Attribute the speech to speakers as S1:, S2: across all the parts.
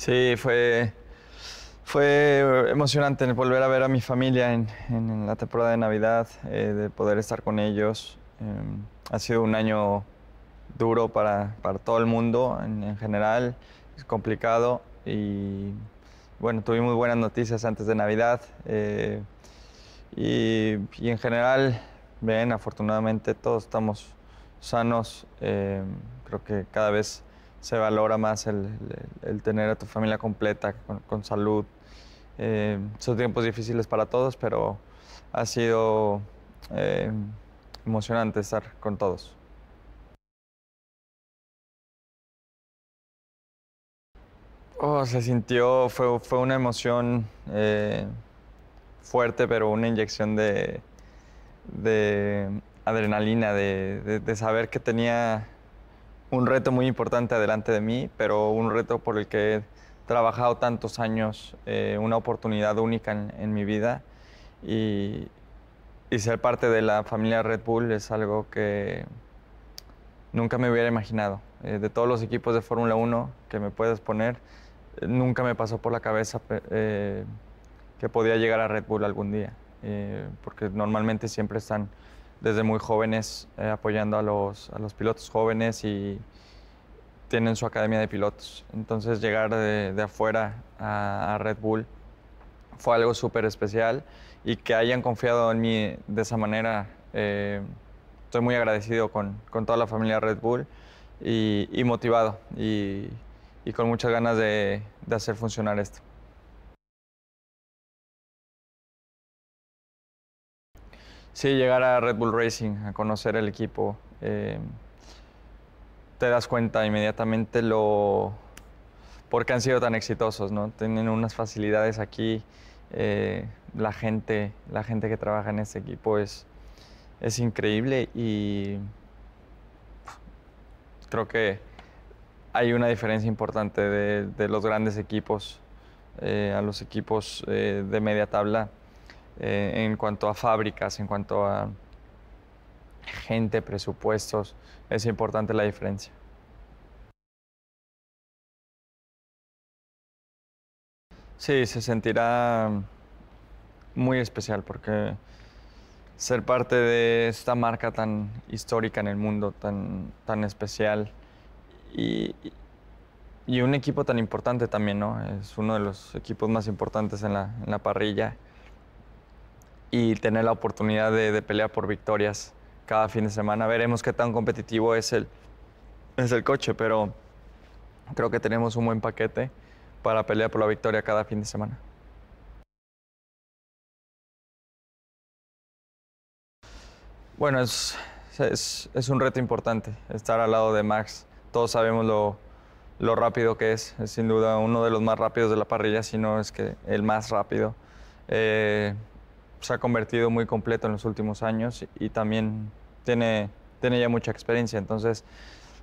S1: Sí, fue, fue emocionante volver a ver a mi familia en, la temporada de Navidad, eh, de poder estar con ellos. Em, ha sido un año duro para, todo el mundo en, general, es complicado y bueno, tuvimos buenas noticias antes de Navidad eh, y, en general, bien, afortunadamente todos estamos sanos, eh, creo que cada vez se valora más el, tener a tu familia completa, con, salud. Eh, son tiempos difíciles para todos, pero ha sido eh, emocionante estar con todos. Oh, se sintió, fue, una emoción eh, fuerte, pero una inyección de, adrenalina, de saber que tenía un reto muy importante delante de mí, pero un reto por el que he trabajado tantos años, eh, una oportunidad única en, mi vida. Y, ser parte de la familia Red Bull es algo que nunca me hubiera imaginado. Eh, de todos los equipos de Fórmula 1 que me puedes poner, eh, nunca me pasó por la cabeza que podía llegar a Red Bull algún día, porque normalmente siempre están desde muy jóvenes eh, apoyando a los, pilotos jóvenes y tienen su academia de pilotos. Entonces llegar de, afuera a, Red Bull fue algo súper especial y que hayan confiado en mí de esa manera. Eh, estoy muy agradecido con, toda la familia Red Bull y, motivado y, con muchas ganas de, de hacer funcionar esto. sí, llegar a Red Bull Racing, a conocer el equipo, eh, te das cuenta inmediatamente lo... por qué han sido tan exitosos, ¿no? Tienen unas facilidades aquí, eh, la, gente, la gente que trabaja en este equipo es, es increíble y creo que hay una diferencia importante de, los grandes equipos eh, a los equipos de media tabla eh, en cuanto a fábricas, en cuanto a gente, presupuestos, es importante la diferencia. Sí, se sentirá muy especial porque ser parte de esta marca tan histórica en el mundo, tan, especial y, un equipo tan importante también, ¿no? Es uno de los equipos más importantes en la parrilla y tener la oportunidad de, pelear por victorias cada fin de semana. Veremos qué tan competitivo es el, es el coche, pero creo que tenemos un buen paquete para pelear por la victoria cada fin de semana. Bueno, es, un reto importante estar al lado de Max. Todos sabemos lo, rápido que es. Es sin duda uno de los más rápidos de la parrilla, si no es que el más rápido. Eh, se ha convertido muy completo en los últimos años y también tiene, tiene ya mucha experiencia. Entonces,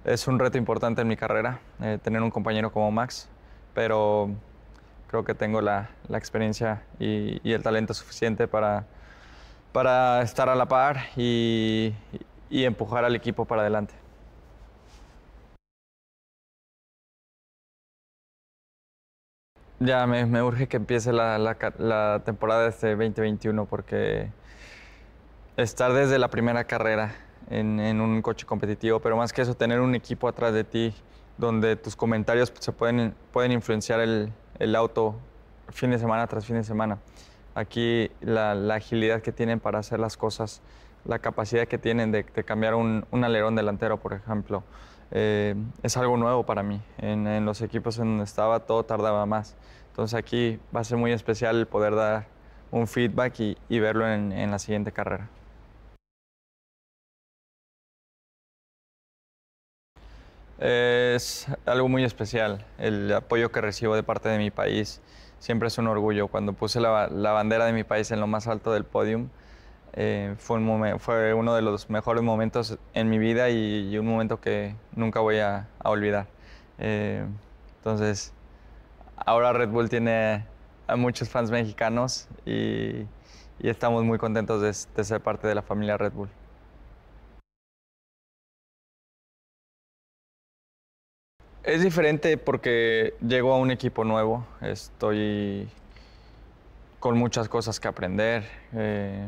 S1: es un reto importante en mi carrera eh, tener un compañero como Max, pero creo que tengo la, experiencia y, el talento suficiente para, para estar a la par y empujar al equipo para adelante. Ya, me, urge que empiece la, temporada de este 2021 porque estar desde la primera carrera en, un coche competitivo, pero más que eso, tener un equipo atrás de ti donde tus comentarios se pueden, pueden influenciar el, auto fin de semana tras fin de semana. Aquí la, agilidad que tienen para hacer las cosas, la capacidad que tienen de, cambiar un alerón delantero, por ejemplo, eh, es algo nuevo para mí. En, los equipos en donde estaba todo tardaba más. Entonces aquí va a ser muy especial el poder dar un feedback y, verlo en, la siguiente carrera. Es algo muy especial el apoyo que recibo de parte de mi país. Siempre es un orgullo. Cuando puse la, la bandera de mi país en lo más alto del podium, eh, fue, uno de los mejores momentos en mi vida y, un momento que nunca voy a, olvidar. Eh, entonces, ahora Red Bull tiene a muchos fans mexicanos y, estamos muy contentos de, ser parte de la familia Red Bull. Es diferente porque llego a un equipo nuevo, estoy con muchas cosas que aprender. Eh,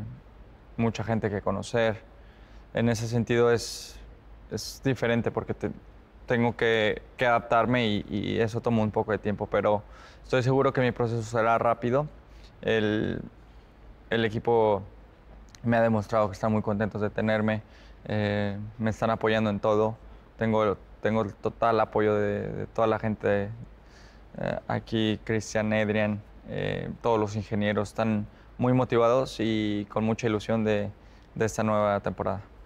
S1: mucha gente que conocer. En ese sentido es, es diferente porque tengo que, adaptarme y, eso tomó un poco de tiempo, pero estoy seguro que mi proceso será rápido. El, equipo me ha demostrado que están muy contentos de tenerme, eh, me están apoyando en todo, tengo, tengo el total apoyo de, toda la gente eh, aquí, Cristian, Adrian, eh, todos los ingenieros están muy motivados y con mucha ilusión de, esta nueva temporada.